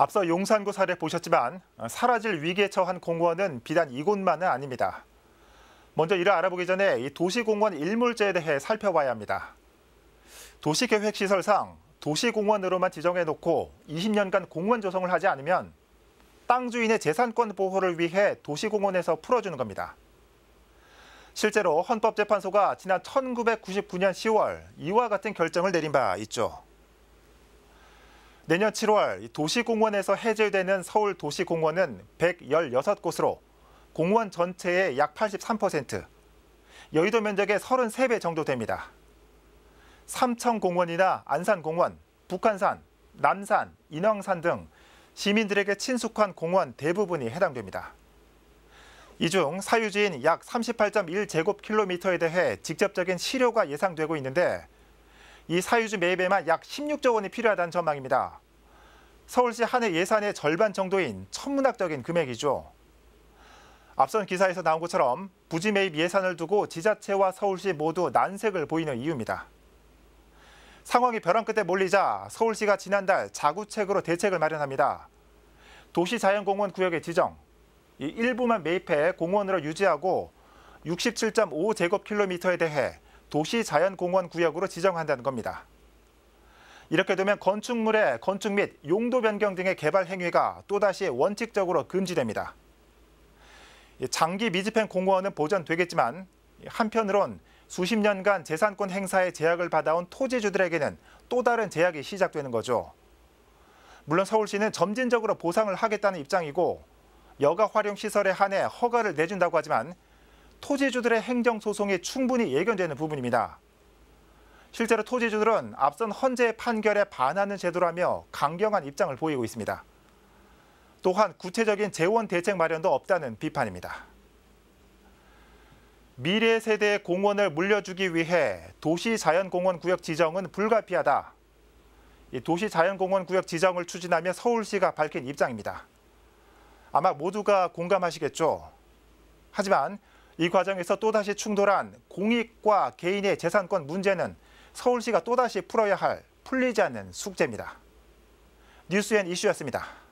앞서 용산구 사례 보셨지만 어, 사라질 위기에 처한 공원은 무 비단 이곳만은 아닙니다. 먼저 이를 알아보기 전에 이 도시공원 일몰제에 대해 살펴봐야 합니다. 도시계획시설상 도시공원으로만 지정해놓고 20년간 공원 조성을 하지 않으면 땅 주인의 재산권 보호를 위해 도시공원에서 풀어주는 겁니다. 실제로 헌법재판소가 지난 1999년 10월 이와 같은 결정을 내린 바 있죠. 내년 7월 도시공원에서 해제되는 서울 도시공원은 116곳으로 공원 전체의 약 83%, 여의도 면적의 33배 정도 됩니다. 삼청공원이나 안산공원, 북한산, 남산, 인왕산 등 시민들에게 친숙한 공원 대부분이 해당됩니다. 이 중 사유지인 약 38.1제곱킬로미터에 대해 직접적인 실효가 예상되고 있는데 이 사유주 매입에만 약 16조 원이 필요하다는 전망입니다. 서울시 한해 예산의 절반 정도인 천문학적인 금액이죠. 앞선 기사에서 나온 것처럼 부지 매입 예산을 두고 지자체와 서울시 모두 난색을 보이는 이유입니다. 상황이 벼랑 끝에 몰리자 서울시가 지난달 자구책으로 대책을 마련합니다. 도시자연공원 구역의 지정, 일부만 매입해 공원으로 유지하고 67.5제곱킬로미터에 대해 도시자연공원 구역으로 지정한다는 겁니다. 이렇게 되면 건축물의 건축 및 용도 변경 등의 개발 행위가 또다시 원칙적으로 금지됩니다. 장기 미집행 공원은 보전되겠지만 한편으론 수십 년간 재산권 행사의 제약을 받아온 토지주들에게는 또 다른 제약이 시작되는 거죠. 물론 서울시는 점진적으로 보상을 하겠다는 입장이고 여가 활용 시설에 한해 허가를 내준다고 하지만 토지주들의 행정소송이 충분히 예견되는 부분입니다. 실제로 토지주들은 앞선 헌재 판결에 반하는 제도라며 강경한 입장을 보이고 있습니다. 또한 구체적인 재원 대책 마련도 없다는 비판입니다. 미래 세대의 공원을 물려주기 위해 도시자연공원구역 지정은 불가피하다. 도시자연공원구역 지정을 추진하며 서울시가 밝힌 입장입니다. 아마 모두가 공감하시겠죠. 하지만 이 과정에서 또다시 충돌한 공익과 개인의 재산권 문제는 서울시가 또다시 풀어야 할 풀리지 않는 숙제입니다. 뉴스앤 이슈였습니다.